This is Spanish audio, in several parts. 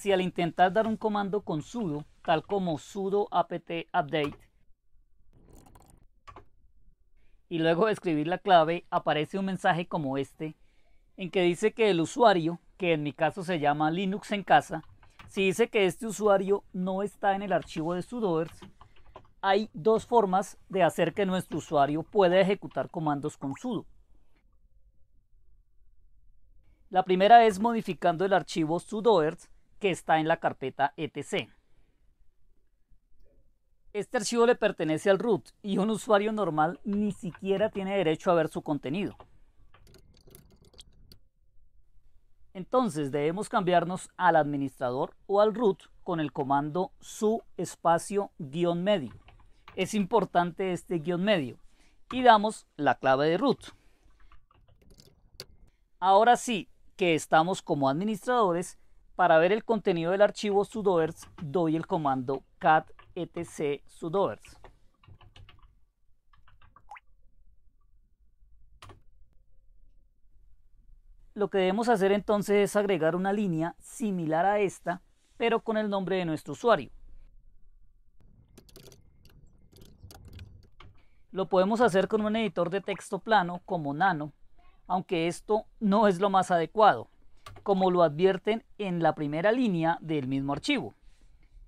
si al intentar dar un comando con sudo, tal como sudo apt update, y luego de escribir la clave aparece un mensaje como este, en que dice que el usuario, que en mi caso se llama Linux en casa, si dice que este usuario no está en el archivo de sudoers, hay dos formas de hacer que nuestro usuario pueda ejecutar comandos con sudo. La primera es modificando el archivo sudoers que está en la carpeta etc. Este archivo le pertenece al root y un usuario normal ni siquiera tiene derecho a ver su contenido. Entonces debemos cambiarnos al administrador o al root con el comando su espacio guión medio. Es importante este guión medio y damos la clave de root. Ahora sí que estamos como administradores, para ver el contenido del archivo sudoers doy el comando cat etc sudoers. Lo que debemos hacer entonces es agregar una línea similar a esta, pero con el nombre de nuestro usuario. Lo podemos hacer con un editor de texto plano como Nano, aunque esto no es lo más adecuado como lo advierten en la primera línea del mismo archivo,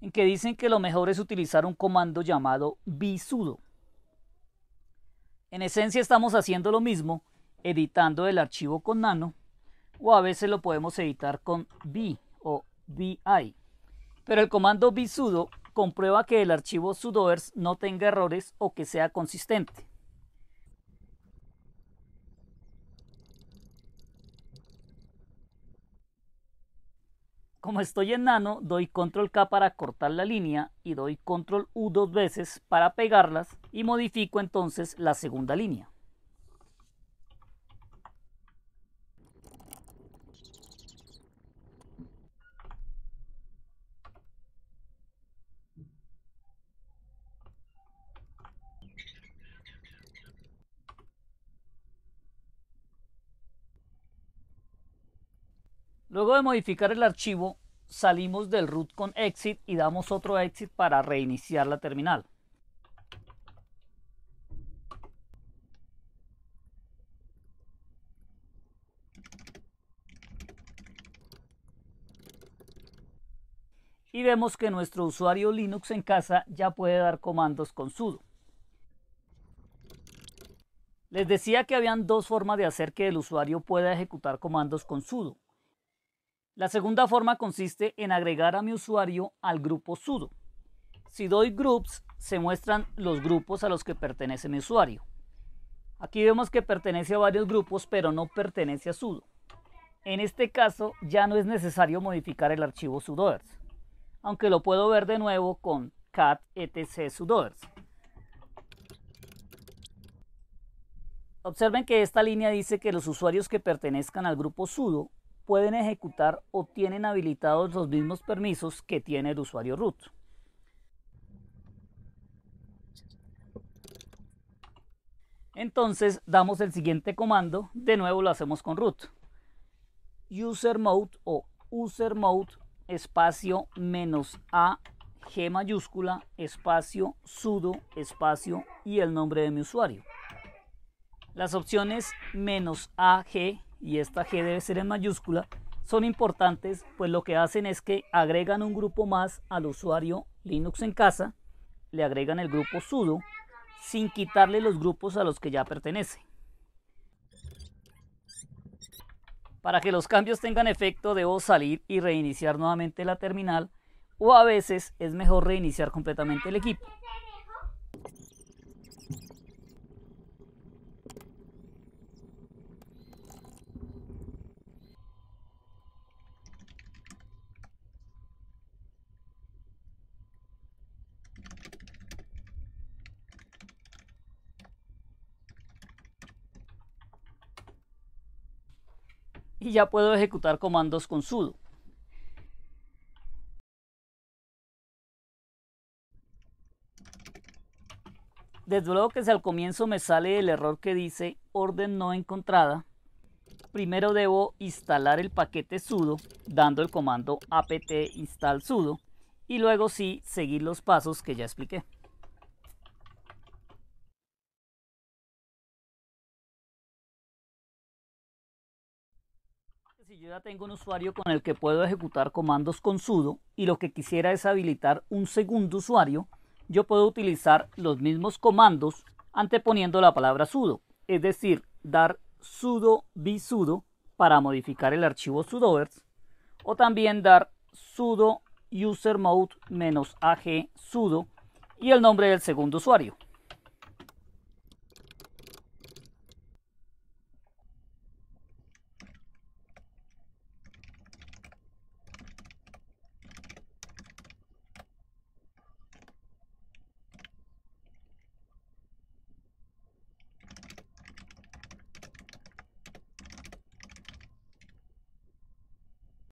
en que dicen que lo mejor es utilizar un comando llamado bisudo. En esencia estamos haciendo lo mismo, editando el archivo con nano, o a veces lo podemos editar con vi, o vi. Pero el comando bisudo comprueba que el archivo sudoers no tenga errores o que sea consistente. Como estoy en nano, doy control K para cortar la línea y doy control U dos veces para pegarlas y modifico entonces la segunda línea. Luego de modificar el archivo, salimos del root con exit y damos otro exit para reiniciar la terminal. y vemos que nuestro usuario Linux en casa ya puede dar comandos con sudo. Les decía que habían dos formas de hacer que el usuario pueda ejecutar comandos con sudo. La segunda forma consiste en agregar a mi usuario al grupo sudo. Si doy groups, se muestran los grupos a los que pertenece mi usuario. Aquí vemos que pertenece a varios grupos, pero no pertenece a sudo. En este caso, ya no es necesario modificar el archivo sudoers, aunque lo puedo ver de nuevo con cat etc sudoers. Observen que esta línea dice que los usuarios que pertenezcan al grupo sudo pueden ejecutar o tienen habilitados los mismos permisos que tiene el usuario root. Entonces damos el siguiente comando, de nuevo lo hacemos con root. User mode o user mode espacio menos a g mayúscula espacio sudo espacio y el nombre de mi usuario. Las opciones menos a g y esta G debe ser en mayúscula, son importantes pues lo que hacen es que agregan un grupo más al usuario Linux en casa, le agregan el grupo sudo sin quitarle los grupos a los que ya pertenece. Para que los cambios tengan efecto debo salir y reiniciar nuevamente la terminal o a veces es mejor reiniciar completamente el equipo. y ya puedo ejecutar comandos con sudo. Desde luego que si al comienzo me sale el error que dice orden no encontrada, primero debo instalar el paquete sudo dando el comando apt install sudo y luego sí seguir los pasos que ya expliqué. ya tengo un usuario con el que puedo ejecutar comandos con sudo y lo que quisiera es habilitar un segundo usuario, yo puedo utilizar los mismos comandos anteponiendo la palabra sudo, es decir, dar sudo visudo para modificar el archivo sudoers o también dar sudo user mode -ag sudo y el nombre del segundo usuario.